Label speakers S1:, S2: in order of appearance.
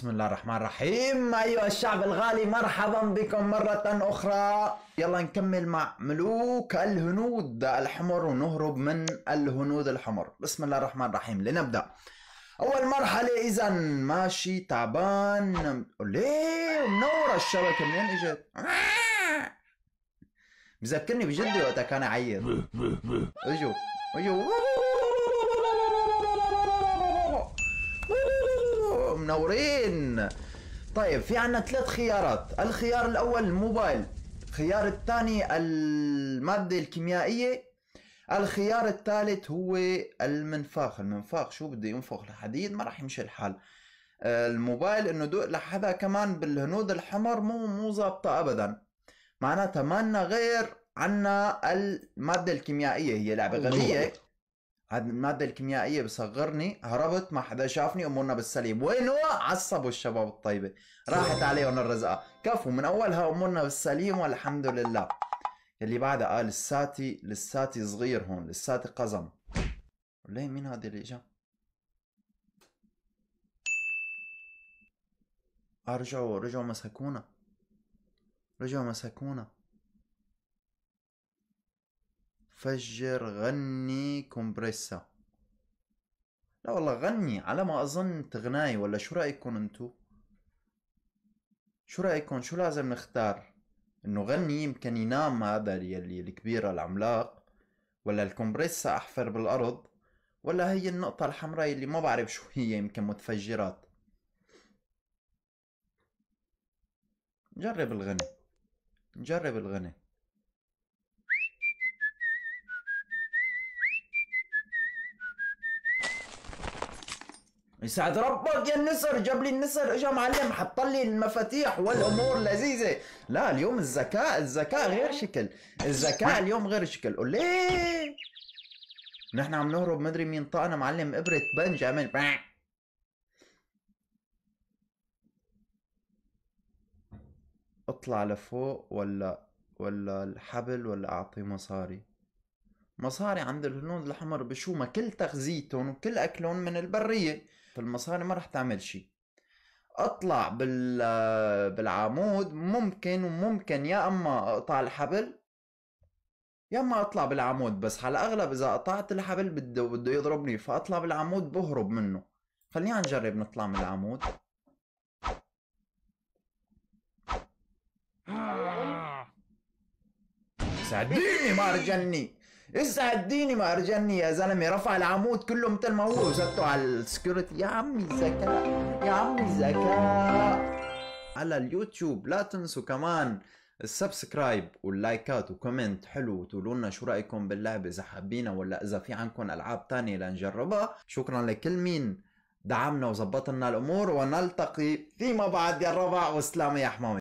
S1: بسم الله الرحمن الرحيم أيها الشعب الغالي مرحبا بكم مرة أخرى يلا نكمل مع ملوك الهنود الحمر ونهرب من الهنود الحمر بسم الله الرحمن الرحيم لنبدأ أول مرحلة إذا ماشي تعبان ليه منورة الشبكة منين إجت؟ بذكرني بجدي وقتها كان عيط اجوا اجوا منورين طيب في عندنا ثلاث خيارات الخيار الاول الموبايل الخيار الثاني الماده الكيميائيه الخيار الثالث هو المنفاخ المنفاخ شو بده ينفخ الحديد ما راح يمشي الحال آه، الموبايل انه دوق لحدا كمان بالهنود الحمر مو مو ظابطه ابدا معناتها ما غير عنا المادة الكيميائية هي لعبة غبية هاد الماده الكيميائيه بصغرني هربت ما حدا شافني امورنا بالسليم وين هو عصبوا الشباب الطيبه راحت عليهم الرزقه كفو من اولها امورنا بالسليم والحمد لله اللي بعدها قال آه، لساتي لساتي صغير هون لساتي قزم ليه مين هذا اللي اجا آه، رجعوا رجعوا مسكونا رجعوا مسكونا فجر غني كومبريسا لا والله غني على ما اظن تغناي ولا شو رايكم انتو شو رايكم شو لازم نختار انه غني يمكن ينام هذا يلي الكبيرة العملاق ولا الكمبريسا احفر بالارض ولا هي النقطة الحمراء اللي ما بعرف شو هي يمكن متفجرات نجرب الغني نجرب الغني يسعد ربك يا النسر جاب لي النسر اجا معلم حط لي المفاتيح والامور لذيذه لا اليوم الذكاء الذكاء غير شكل الذكاء اليوم غير شكل قول لي نحن عم نهرب مدري مين طقنا معلم ابره بنج عمل اطلع لفوق ولا ولا الحبل ولا اعطيه مصاري مصاري عند الهنود الحمر بشو ما كل تغذيتهم وكل اكلهم من البريه فالمصاري ما راح تعمل شيء اطلع بال بالعمود ممكن وممكن يا اما اقطع الحبل يا اما اطلع بالعمود بس على الاغلب اذا قطعت الحبل بده بده يضربني فاطلع بالعمود بهرب منه خلينا نجرب نطلع من العمود آه. ساعديني ما رجعني اسا هديني مهرجاني يا زلمه رفع العمود كله مثل ما هو وزته على السكيورتي يا عمي ذكاء يا عمي ذكاء على اليوتيوب لا تنسوا كمان السبسكرايب واللايكات وكومنت حلو وتقولوا لنا شو رايكم باللعبه اذا حابينها ولا اذا في عندكم العاب تانية لنجربها شكرا لكل مين دعمنا وظبط لنا الامور ونلتقي فيما بعد يا الربع والسلامه يا حمامي